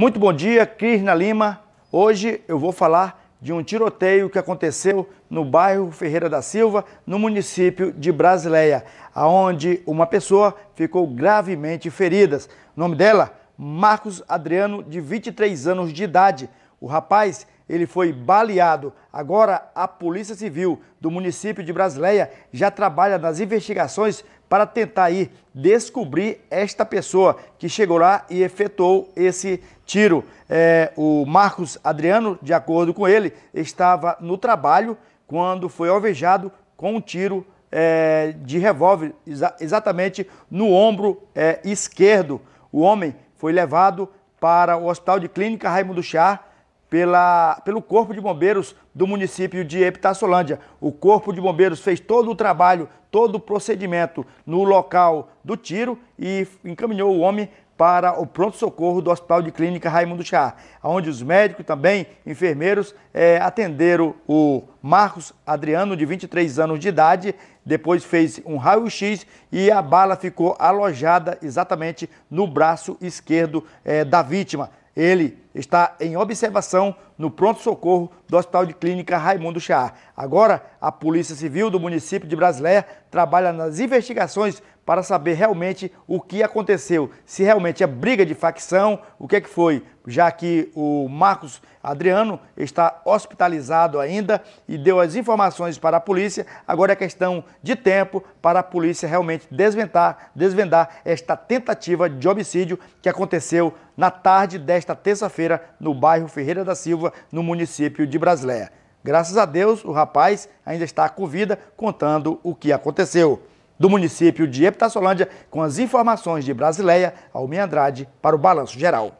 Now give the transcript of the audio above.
Muito bom dia, Crisna Lima. Hoje eu vou falar de um tiroteio que aconteceu no bairro Ferreira da Silva, no município de Brasileia, aonde uma pessoa ficou gravemente ferida. O nome dela, Marcos Adriano, de 23 anos de idade. O rapaz ele foi baleado. Agora, a Polícia Civil do município de Brasileia já trabalha nas investigações para tentar aí descobrir esta pessoa que chegou lá e efetuou esse tiro. É, o Marcos Adriano, de acordo com ele, estava no trabalho quando foi alvejado com um tiro é, de revólver, exa exatamente no ombro é, esquerdo. O homem foi levado para o Hospital de Clínica Raimundo Chá pela, pelo Corpo de Bombeiros do município de Epitaçolândia. O Corpo de Bombeiros fez todo o trabalho, todo o procedimento no local do tiro e encaminhou o homem para o pronto-socorro do Hospital de Clínica Raimundo Chá, onde os médicos também, enfermeiros, é, atenderam o Marcos Adriano, de 23 anos de idade, depois fez um raio-x e a bala ficou alojada exatamente no braço esquerdo é, da vítima. Ele está em observação no pronto-socorro do Hospital de Clínica Raimundo Chá. Agora, a Polícia Civil do município de Brasileia trabalha nas investigações para saber realmente o que aconteceu, se realmente é briga de facção, o que é que foi, já que o Marcos Adriano está hospitalizado ainda e deu as informações para a polícia, agora é questão de tempo para a polícia realmente desventar, desvendar esta tentativa de homicídio que aconteceu na tarde desta terça-feira quinta-feira no bairro Ferreira da Silva, no município de Brasileia. Graças a Deus, o rapaz ainda está com vida, contando o que aconteceu. Do município de Epitaçolândia, com as informações de Brasileia, Almir Andrade para o Balanço Geral.